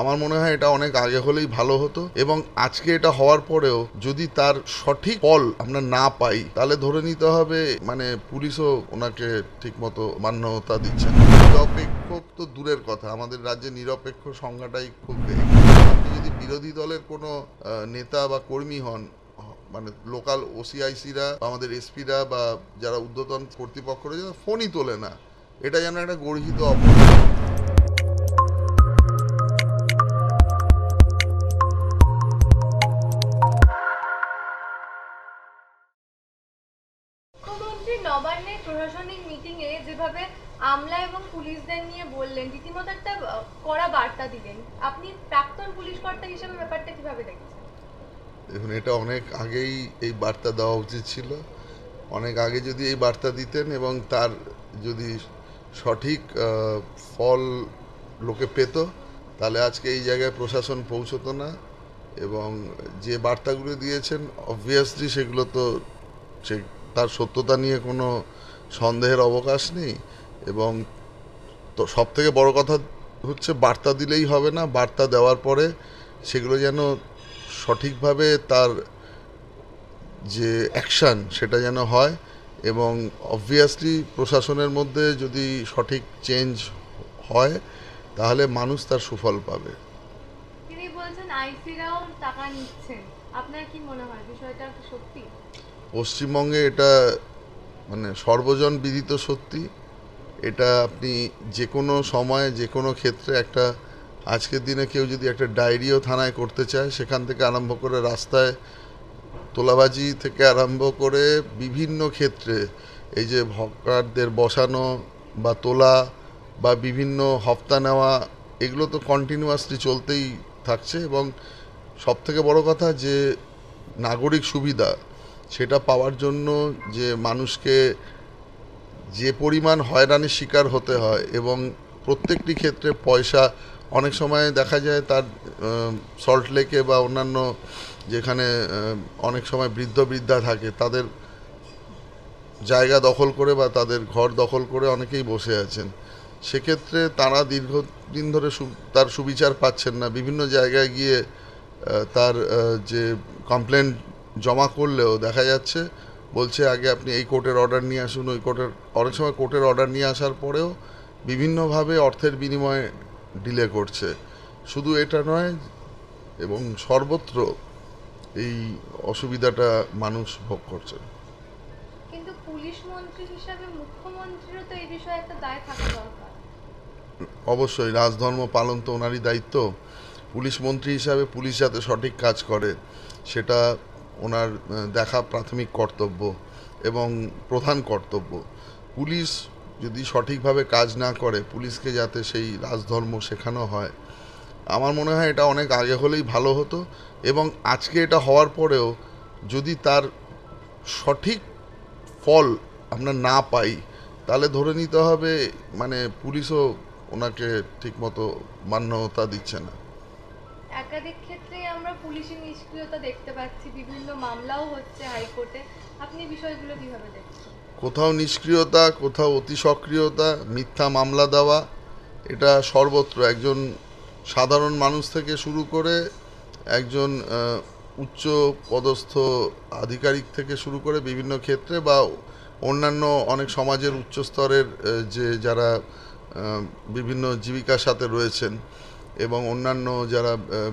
আমার মনে হয় এটা অনেক আগে হলেই ভালো হতো এবং আজকে এটা হওয়ার পরেও যদি তার সঠিক ফল আমরা না পাই তাহলে ধরে নিতে হবে মানে পুলিশও ওনাকে ঠিকমতো মান্যতা দিচ্ছে নিরপেক্ষ তো দূরের কথা আমাদের রাজ্যে নিরপেক্ষ সংজ্ঞাটাই খুব আপনি যদি বিরোধী দলের কোনো নেতা বা কর্মী হন মানে লোকাল ওসিআইসিরা আমাদের এসপিরা বা যারা উদ্যতন কর্তৃপক্ষ রয়েছে ফোনই তোলে না এটা যেন একটা গর্হিত অপরাধ দেখুন এটা অনেক আগেই এই বার্তা দেওয়া উচিত ছিল অনেক আগে যদি এই বার্তা দিতেন এবং তার যদি সঠিক ফল লোকে পেত তাহলে আজকে এই জায়গায় প্রশাসন পৌঁছতো না এবং যে বার্তাগুলো দিয়েছেন অবভিয়াসলি সেগুলো তো সে তার সত্যতা নিয়ে কোনো সন্দেহের অবকাশ নেই এবং তো সব থেকে বড় কথা হচ্ছে বার্তা দিলেই হবে না বার্তা দেওয়ার পরে সেগুলো যেন সঠিকভাবে তার যে অ্যাকশান সেটা যেন হয় এবং অবভিয়াসলি প্রশাসনের মধ্যে যদি সঠিক চেঞ্জ হয় তাহলে মানুষ তার সুফল পাবে তিনি বলছেন আইসিরাও টাকা আপনার কি মনে হয় বিষয়টা কি সত্যি পশ্চিমবঙ্গে এটা মানে সর্বজন বিদিত সত্যি এটা আপনি যে কোনো সময়ে যে কোনো ক্ষেত্রে একটা আজকের দিনে কেউ যদি একটা ডায়েরিও থানায় করতে চায় সেখান থেকে আরম্ভ করে রাস্তায় তোলাবাজি থেকে আরম্ভ করে বিভিন্ন ক্ষেত্রে এই যে হকারদের বসানো বা তোলা বা বিভিন্ন হপ্তা নেওয়া এগুলো তো কন্টিনিউয়াসলি চলতেই থাকছে এবং সব থেকে বড় কথা যে নাগরিক সুবিধা সেটা পাওয়ার জন্য যে মানুষকে যে পরিমাণ হয়রানির শিকার হতে হয় এবং প্রত্যেকটি ক্ষেত্রে পয়সা অনেক সময় দেখা যায় তার সল্ট লেকে বা অন্যান্য যেখানে অনেক সময় বৃদ্ধ বৃদ্ধা থাকে তাদের জায়গা দখল করে বা তাদের ঘর দখল করে অনেকেই বসে আছেন সেক্ষেত্রে তারা দীর্ঘদিন ধরে তার সুবিচার পাচ্ছেন না বিভিন্ন জায়গায় গিয়ে তার যে কমপ্লেন জমা করলেও দেখা যাচ্ছে বলছে আগে আপনি এই কোর্টের অর্ডার নিয়ে আসুন ওই কোর্টের অনেক সময় কোর্টের অর্ডার নিয়ে আসার পরেও বিভিন্নভাবে অর্থের বিনিময়ে ডিলে করছে শুধু এটা নয় এবং সর্বত্র এই অসুবিধাটা মানুষ ভোগ করছে কিন্তু পুলিশ মন্ত্রী তো এই বিষয়ে একটা দায় থাকা দরকার অবশ্যই রাজধর্ম পালন তো ওনারই দায়িত্ব পুলিশ মন্ত্রী হিসাবে পুলিশ যাতে সঠিক কাজ করে সেটা ওনার দেখা প্রাথমিক কর্তব্য এবং প্রধান কর্তব্য পুলিশ যদি সঠিকভাবে কাজ না করে পুলিশকে যাতে সেই রাজধর্ম শেখানো হয় আমার মনে হয় এটা অনেক আগে হলেই ভালো হতো এবং আজকে এটা হওয়ার পরেও যদি তার সঠিক ফল আমরা না পাই তাহলে ধরে নিতে হবে মানে পুলিশও ওনাকে ঠিকমতো মান্যতা দিচ্ছে না একাধিক ক্ষেত্রে আমরা পুলিশের নিষ্ক্রিয়তা দেখতে পাচ্ছি বিভিন্ন মামলাও হচ্ছে হাইকোর্টে আপনি বিষয়গুলো কিভাবে দেখছেন কোথাও নিষ্ক্রিয়তা কোথাও অতি সক্রিয়তা মিথ্যা মামলা দেওয়া এটা সর্বত্র একজন সাধারণ মানুষ থেকে শুরু করে একজন উচ্চ পদস্থ আধিকারিক থেকে শুরু করে বিভিন্ন ক্ষেত্রে বা অন্যান্য অনেক সমাজের উচ্চস্তরের যে যারা বিভিন্ন জীবিকার সাথে রয়েছেন এবং অন্যান্য যারা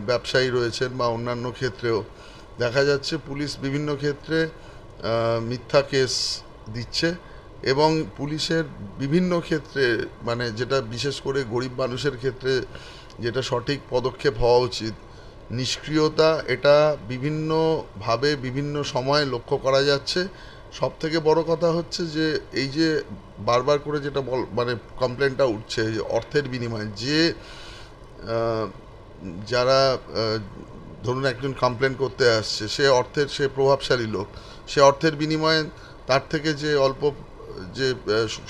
ব্যবসায়ী রয়েছেন বা অন্যান্য ক্ষেত্রেও দেখা যাচ্ছে পুলিশ বিভিন্ন ক্ষেত্রে মিথ্যা কেস দিচ্ছে এবং পুলিশের বিভিন্ন ক্ষেত্রে মানে যেটা বিশেষ করে গরিব মানুষের ক্ষেত্রে যেটা সঠিক পদক্ষেপ হওয়া উচিত নিষ্ক্রিয়তা এটা বিভিন্নভাবে বিভিন্ন সময় লক্ষ্য করা যাচ্ছে সব থেকে বড় কথা হচ্ছে যে এই যে বারবার করে যেটা বল মানে কমপ্লেনটা উঠছে যে অর্থের বিনিময়ে যে যারা ধরুন একজন কমপ্লেন করতে আসছে সে অর্থের সে প্রভাবশালী লোক সে অর্থের বিনিময়ে তার থেকে যে অল্প যে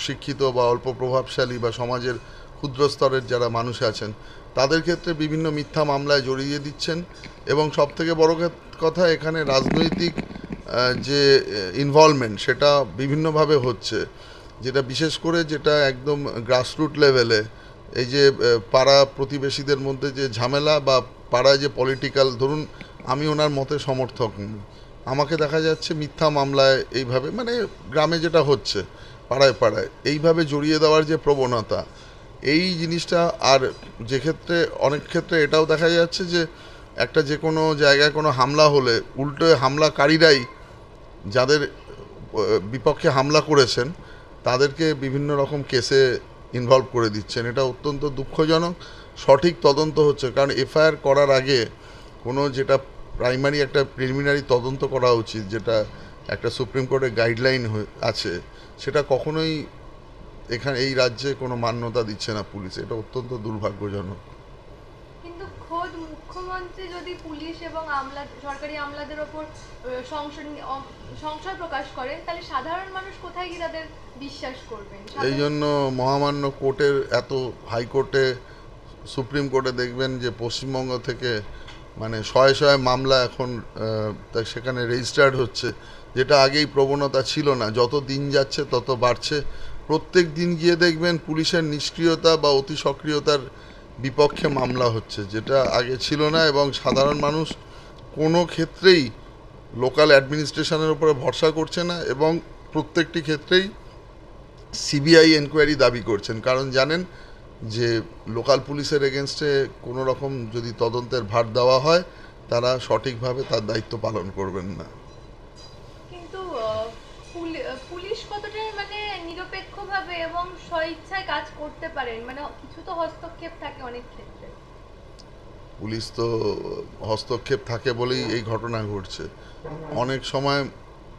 শিক্ষিত বা অল্প প্রভাবশালী বা সমাজের ক্ষুদ্র স্তরের যারা মানুষ আছেন তাদের ক্ষেত্রে বিভিন্ন মিথ্যা মামলায় জড়িয়ে দিচ্ছেন এবং সবথেকে বড় কথা এখানে রাজনৈতিক যে ইনভলভমেন্ট সেটা বিভিন্নভাবে হচ্ছে যেটা বিশেষ করে যেটা একদম গ্রাসরুট লেভেলে এই যে পাড়া প্রতিবেশীদের মধ্যে যে ঝামেলা বা পাড়ায় যে পলিটিক্যাল ধরুন আমি ওনার মতে সমর্থক আমাকে দেখা যাচ্ছে মিথ্যা মামলায় এইভাবে মানে গ্রামে যেটা হচ্ছে পাড়ায় পাড়ায় এইভাবে জড়িয়ে দেওয়ার যে প্রবণতা এই জিনিসটা আর যে ক্ষেত্রে অনেক ক্ষেত্রে এটাও দেখা যাচ্ছে যে একটা যে কোনো জায়গায় কোনো হামলা হলে উল্টো হামলাকারীরাই যাদের বিপক্ষে হামলা করেছেন তাদেরকে বিভিন্ন রকম কেসে ইনভলভ করে দিচ্ছেন এটা অত্যন্ত দুঃখজনক সঠিক তদন্ত হচ্ছে কারণ এফআইআর করার আগে কোনো যেটা প্রাইমারি একটা প্রিলিমিনারি তদন্ত করা উচিত যেটা একটা সুপ্রিম কোর্টের গাইডলাইন আছে সেটা কখনোই এখানে এই রাজ্যে কোনো মান্যতা দিচ্ছে না পুলিশ এটা অত্যন্ত দুর্ভাগ্যজনক যদি পুলিশ এবং সরকারি আমলাদের ওপর সংশয় প্রকাশ করেন তাহলে সাধারণ মানুষ কোথায় গিয়ে তাদের বিশ্বাস করবেন এই জন্য মহামান্য কোর্টের এত হাইকোর্টে সুপ্রিম কোর্টে দেখবেন যে পশ্চিমবঙ্গ থেকে মানে শয়ে শয়ে মামলা এখন সেখানে রেজিস্টার্ড হচ্ছে যেটা আগেই প্রবণতা ছিল না যত দিন যাচ্ছে তত বাড়ছে প্রত্যেক দিন গিয়ে দেখবেন পুলিশের নিষ্ক্রিয়তা বা অতি সক্রিয়তার বিপক্ষে মামলা হচ্ছে যেটা আগে ছিল না এবং সাধারণ মানুষ কোনো ক্ষেত্রেই লোকাল অ্যাডমিনিস্ট্রেশনের উপরে ভরসা করছে না এবং প্রত্যেকটি ক্ষেত্রেই সিবিআই এনকোয়ারি দাবি করছেন কারণ জানেন যে লোকাল পুলিশের এগেনস্টে কোনো রকম যদি তদন্তের ভার দেওয়া হয় তারা সঠিকভাবে তার দায়িত্ব পালন করবেন না পুলিশ কতটা মানে নিরপেক্ষভাবে এবং স্বইচ্ছায় কাজ করতে পারেন মানে কিছু তো হস্তক্ষেপ থাকে অনেক ক্ষেত্রে পুলিশ তো হস্তক্ষেপ থাকে বলেই এই ঘটনা ঘটছে অনেক সময়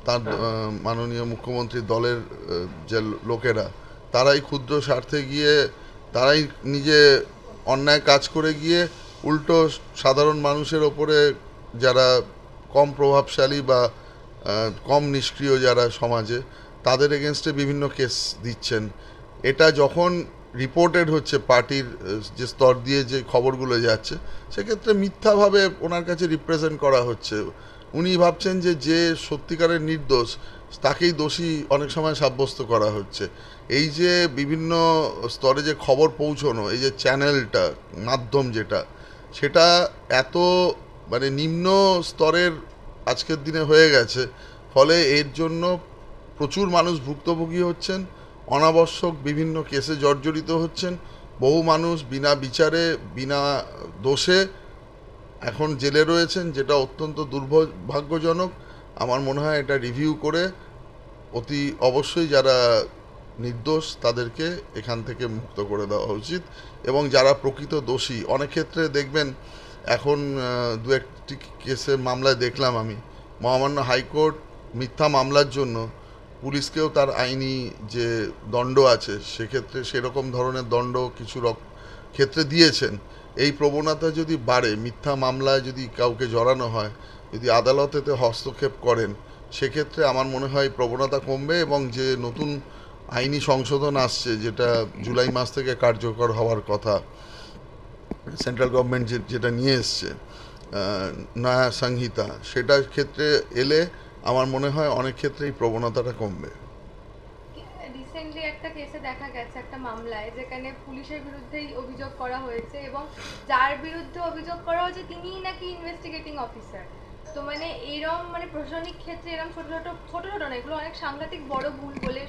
তার মাননীয় মুখ্যমন্ত্রী দলের যে লোকেরা তারাই ক্ষুদ্র স্বার্থে গিয়ে তারাই নিজে অন্যায় কাজ করে গিয়ে উল্টো সাধারণ মানুষের ওপরে যারা কম প্রভাবশালী বা কম নিষ্ক্রিয় যারা সমাজে তাদের এগেনস্টে বিভিন্ন কেস দিচ্ছেন এটা যখন রিপোর্টেড হচ্ছে পার্টির যে স্তর দিয়ে যে খবরগুলো যাচ্ছে সেক্ষেত্রে মিথ্যাভাবে ওনার কাছে রিপ্রেজেন্ট করা হচ্ছে উনি ভাবছেন যে যে সত্যিকারের নির্দোষ তাকেই দোষী অনেক সময় সাব্যস্ত করা হচ্ছে এই যে বিভিন্ন স্তরে যে খবর পৌঁছনো এই যে চ্যানেলটা মাধ্যম যেটা সেটা এত মানে নিম্ন স্তরের আজকের দিনে হয়ে গেছে ফলে এর জন্য প্রচুর মানুষ ভুক্তভোগী হচ্ছেন অনাবশ্যক বিভিন্ন কেসে জর্জরিত হচ্ছেন বহু মানুষ বিনা বিচারে বিনা দোষে এখন জেলে রয়েছেন যেটা অত্যন্ত দুর্ভাগ্যজনক আমার মনে হয় এটা রিভিউ করে অতি অবশ্যই যারা নির্দোষ তাদেরকে এখান থেকে মুক্ত করে দেওয়া উচিত এবং যারা প্রকৃত দোষী অনেক ক্ষেত্রে দেখবেন এখন দু একটি কেসের মামলায় দেখলাম আমি মহামান্য হাইকোর্ট মিথ্যা মামলার জন্য পুলিশকেও তার আইনি যে দণ্ড আছে সেক্ষেত্রে সেরকম ধরনের দণ্ড কিছু ক্ষেত্রে দিয়েছেন এই প্রবণতা যদি বাড়ে মিথ্যা মামলায় যদি কাউকে জড়ানো হয় যদি আদালতেতে হস্তক্ষেপ করেন সেক্ষেত্রে আমার মনে হয় প্রবণতা কমবে এবং যে নতুন আইনি সংশোধন আসছে যেটা জুলাই মাস থেকে কার্যকর হওয়ার কথা সেন্ট্রাল গভর্নমেন্ট যেটা নিয়ে এসছে নয়া সংহিতা সেটার ক্ষেত্রে এলে আমার মনে হয় অনেক ক্ষেত্রেই প্রবণতাটা কমবে রিসেন্টলি একটা কেসে দেখা গেছে একটা মামলায় যেখানে পুলিশের বিরুদ্ধেই অভিযোগ করা হয়েছে এবং যার বিরুদ্ধে অভিযোগ করা হয়েছে তিনিই নাকি ইনভেস্টিগেটিং অফিসার তো মানে এরম মানে প্রশাসনিক ক্ষেত্রে এরম ছোট ছোট ছোট ছোট না এগুলো অনেক সাংঘাতিক বড় ভুল বলে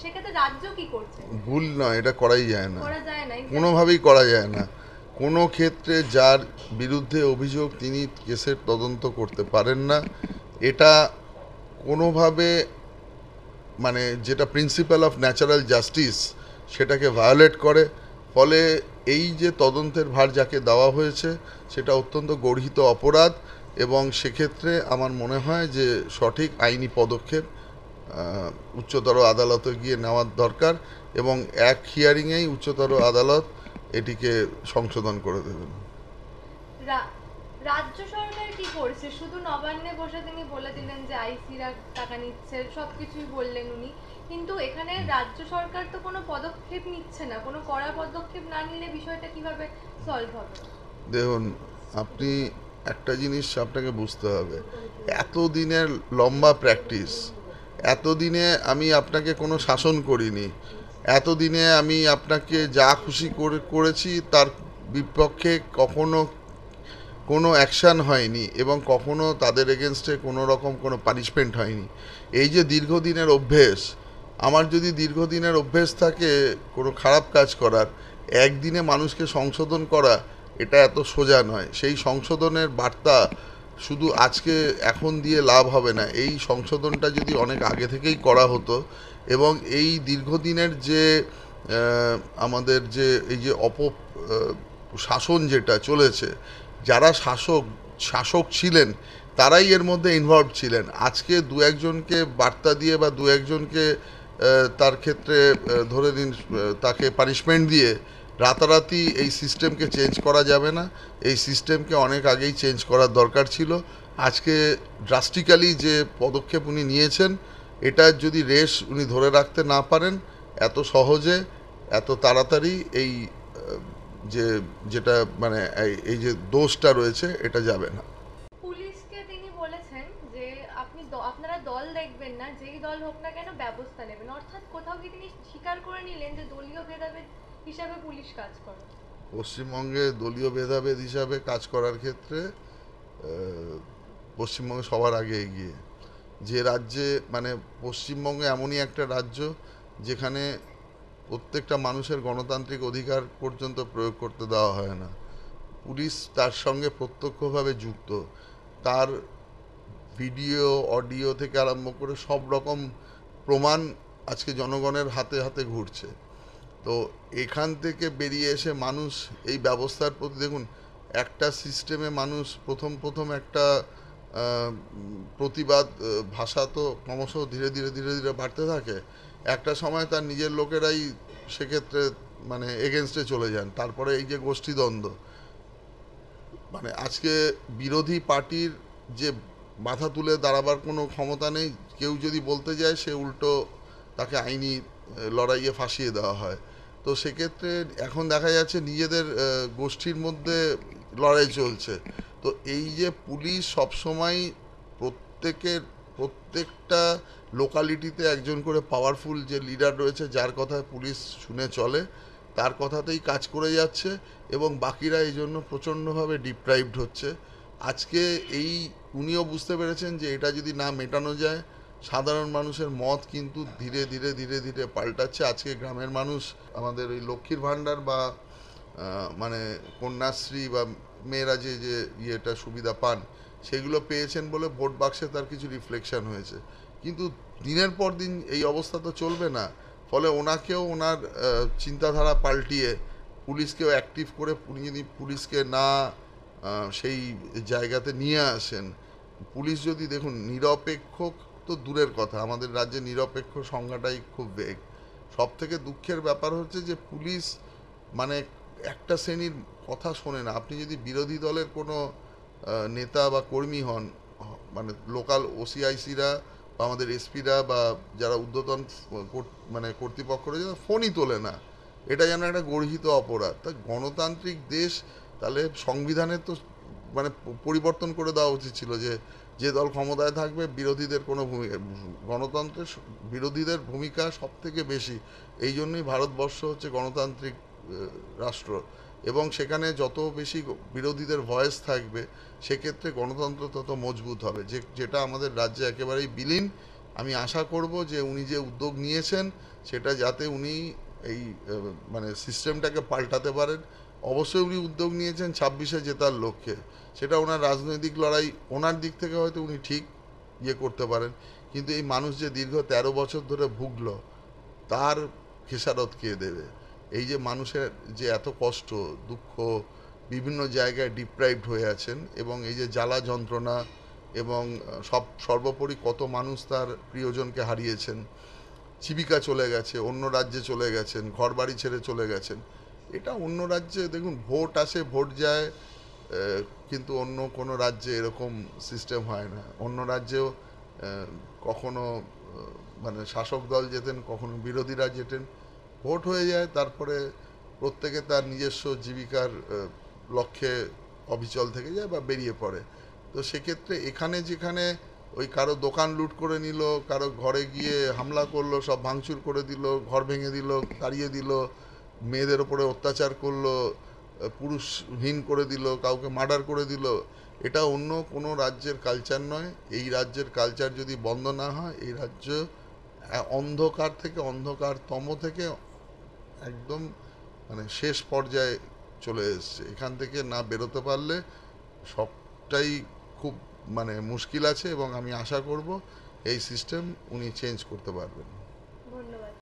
সেক্ষেত্রে রাজ্য কি করছে ভুল নয় এটা করাই যায় না করা যায় না কোনোভাবেই করা যায় না কোনো ক্ষেত্রে যার বিরুদ্ধে অভিযোগ তিনি কেসের তদন্ত করতে পারেন না এটা কোনোভাবে মানে যেটা প্রিন্সিপাল অফ ন্যাচারাল জাস্টিস সেটাকে ভায়োলেট করে ফলে এই যে তদন্তের ভার যাকে দেওয়া হয়েছে সেটা অত্যন্ত গর্হিত অপরাধ এবং সেক্ষেত্রে আমার মনে হয় যে সঠিক আইনি পদক্ষেপ উচ্চতর আদালতে গিয়ে নেওয়ার দরকার এবং এক হিয়ারিংয়েই উচ্চতর আদালত এটিকে সংশোধন করে দেবেন রাজ্য সরকার কি করছে শুধু নবান্নে বসে তিনি বলে দিলেন যে আইসিরা টাকা নিচ্ছে কিছুই বললেন উনি কিন্তু এখানে রাজ্য সরকার তো কোনো পদক্ষেপ নিচ্ছে না কোনো কড়া পদক্ষেপ না নিলে বিষয়টা কিভাবে সলভ হবে দেখুন আপনি একটা জিনিস আপনাকে বুঝতে হবে এত দিনের লম্বা প্র্যাকটিস এতদিনে আমি আপনাকে কোনো শাসন করিনি এতদিনে আমি আপনাকে যা খুশি করেছি তার বিপক্ষে কখনো কোনো অ্যাকশান হয়নি এবং কখনো তাদের এগেনস্টে কোনো রকম কোনো পানিশমেন্ট হয়নি এই যে দীর্ঘদিনের অভ্যেস আমার যদি দীর্ঘদিনের অভ্যেস থাকে কোনো খারাপ কাজ করার একদিনে মানুষকে সংশোধন করা এটা এত সোজা নয় সেই সংশোধনের বার্তা শুধু আজকে এখন দিয়ে লাভ হবে না এই সংশোধনটা যদি অনেক আগে থেকেই করা হতো এবং এই দীর্ঘদিনের যে আমাদের যে এই যে অপ শাসন যেটা চলেছে যারা শাসক শাসক ছিলেন তারাই এর মধ্যে ইনভলভ ছিলেন আজকে দু একজনকে বার্তা দিয়ে বা দু একজনকে তার ক্ষেত্রে ধরে নিন তাকে পানিশমেন্ট দিয়ে রাতারাতি এই সিস্টেমকে চেঞ্জ করা যাবে না এই সিস্টেমকে অনেক আগেই চেঞ্জ করার দরকার ছিল আজকে ড্রাস্টিক্যালি যে পদক্ষেপ উনি নিয়েছেন এটা যদি রেস উনি ধরে রাখতে না পারেন এত সহজে এত তাড়াতাড়ি এই যে যেটা মানে এই যে দোষটা রয়েছে এটা যাবে না পুলিশকে তিনি বলেছেন যে আপনি আপনারা দল দেখবেন না যেই দল হোক না কেন ব্যবস্থা নেবেন অর্থাৎ কোথাও কি তিনি স্বীকার করে নিলেন যে দলীয় ভেদাভেদ হিসাবে পুলিশ কাজ করে পশ্চিমবঙ্গে দলীয় ভেদাভেদ হিসাবে কাজ করার ক্ষেত্রে পশ্চিমবঙ্গে সবার আগে এগিয়ে যে রাজ্যে মানে পশ্চিমবঙ্গে এমনই একটা রাজ্য যেখানে প্রত্যেকটা মানুষের গণতান্ত্রিক অধিকার পর্যন্ত প্রয়োগ করতে দেওয়া হয় না পুলিশ তার সঙ্গে প্রত্যক্ষভাবে যুক্ত তার ভিডিও অডিও থেকে আরম্ভ করে সব রকম প্রমাণ আজকে জনগণের হাতে হাতে ঘুরছে তো এখান থেকে বেরিয়ে এসে মানুষ এই ব্যবস্থার প্রতি দেখুন একটা সিস্টেমে মানুষ প্রথম প্রথম একটা প্রতিবাদ ভাষা তো ক্রমশ ধীরে ধীরে ধীরে ধীরে বাড়তে থাকে একটা সময় তার নিজের লোকেরাই সেক্ষেত্রে মানে এগেনস্টে চলে যান তারপরে এই যে গোষ্ঠীদ্বন্দ্ব মানে আজকে বিরোধী পার্টির যে মাথা তুলে দাঁড়াবার কোনো ক্ষমতা নেই কেউ যদি বলতে যায় সে উল্টো তাকে আইনি লড়াইয়ে ফাঁসিয়ে দেওয়া হয় তো সেক্ষেত্রে এখন দেখা যাচ্ছে নিজেদের গোষ্ঠীর মধ্যে লড়াই চলছে তো এই যে পুলিশ সবসময় প্রত্যেকের প্রত্যেকটা লোকালিটিতে একজন করে পাওয়ারফুল যে লিডার রয়েছে যার কথা পুলিশ শুনে চলে তার কথাতেই কাজ করে যাচ্ছে এবং বাকিরা এই জন্য প্রচণ্ডভাবে ডিপ্রাইভড হচ্ছে আজকে এই উনিও বুঝতে পেরেছেন যে এটা যদি না মেটানো যায় সাধারণ মানুষের মত কিন্তু ধীরে ধীরে ধীরে ধীরে পাল্টাচ্ছে আজকে গ্রামের মানুষ আমাদের ওই লক্ষ্মীর ভাণ্ডার বা মানে কন্যাশ্রী বা মেয়েরা যে যে ইয়েটা সুবিধা পান সেগুলো পেয়েছেন বলে ভোট বাক্সে তার কিছু রিফ্লেকশন হয়েছে কিন্তু দিনের পর দিন এই অবস্থা তো চলবে না ফলে ওনাকেও ওনার চিন্তাধারা পাল্টিয়ে পুলিশকেও অ্যাক্টিভ করে উনি যদি পুলিশকে না সেই জায়গাতে নিয়ে আসেন পুলিশ যদি দেখুন নিরপেক্ষ তো দূরের কথা আমাদের রাজ্যে নিরপেক্ষ সংজ্ঞাটাই খুব বেগ সব থেকে দুঃখের ব্যাপার হচ্ছে যে পুলিশ মানে একটা শ্রেণীর কথা শোনে না আপনি যদি বিরোধী দলের কোনো নেতা বা কর্মী হন মানে লোকাল ওসিআইসিরা বা আমাদের এসপিরা বা যারা উদ্যতন মানে কর্তৃপক্ষ রয়েছে ফোনই তোলে না এটা যেন একটা গর্হিত অপরাধ তা গণতান্ত্রিক দেশ তাহলে সংবিধানের তো মানে পরিবর্তন করে দেওয়া উচিত ছিল যে যে দল ক্ষমতায় থাকবে বিরোধীদের কোনো ভূমিকা গণতন্ত্রের বিরোধীদের ভূমিকা সব থেকে বেশি এই জন্যই ভারতবর্ষ হচ্ছে গণতান্ত্রিক রাষ্ট্র এবং সেখানে যত বেশি বিরোধীদের ভয়েস থাকবে সেক্ষেত্রে গণতন্ত্র তত মজবুত হবে যে যেটা আমাদের রাজ্যে একেবারেই বিলীন আমি আশা করব যে উনি যে উদ্যোগ নিয়েছেন সেটা যাতে উনি এই মানে সিস্টেমটাকে পাল্টাতে পারেন অবশ্যই উনি উদ্যোগ নিয়েছেন ছাব্বিশে জেতার লক্ষ্যে সেটা ওনার রাজনৈতিক লড়াই ওনার দিক থেকে হয়তো উনি ঠিক ইয়ে করতে পারেন কিন্তু এই মানুষ যে দীর্ঘ ১৩ বছর ধরে ভুগল তার খেসারত কে দেবে এই যে মানুষের যে এত কষ্ট দুঃখ বিভিন্ন জায়গায় ডিপ্রাইভড হয়ে আছেন এবং এই যে জ্বালা যন্ত্রণা এবং সব সর্বোপরি কত মানুষ তার প্রিয়জনকে হারিয়েছেন জীবিকা চলে গেছে অন্য রাজ্যে চলে গেছেন ঘর বাড়ি ছেড়ে চলে গেছেন এটা অন্য রাজ্যে দেখুন ভোট আসে ভোট যায় কিন্তু অন্য কোনো রাজ্যে এরকম সিস্টেম হয় না অন্য রাজ্যেও কখনো মানে শাসক দল যেতেন কখনো বিরোধীরা যেতেন ভোট হয়ে যায় তারপরে প্রত্যেকে তার নিজস্ব জীবিকার লক্ষ্যে অবিচল থেকে যায় বা বেরিয়ে পড়ে তো সেক্ষেত্রে এখানে যেখানে ওই কারো দোকান লুট করে নিল কারো ঘরে গিয়ে হামলা করলো সব ভাঙচুর করে দিল ঘর ভেঙে দিল তাড়িয়ে দিল মেয়েদের ওপরে অত্যাচার করলো পুরুষহীন করে দিল কাউকে মার্ডার করে দিল এটা অন্য কোনো রাজ্যের কালচার নয় এই রাজ্যের কালচার যদি বন্ধ না হয় এই রাজ্য অন্ধকার থেকে অন্ধকারতম থেকে একদম মানে শেষ পর্যায়ে চলে এসছে এখান থেকে না বেরোতে পারলে সবটাই খুব মানে মুশকিল আছে এবং আমি আশা করব এই সিস্টেম উনি চেঞ্জ করতে পারবেন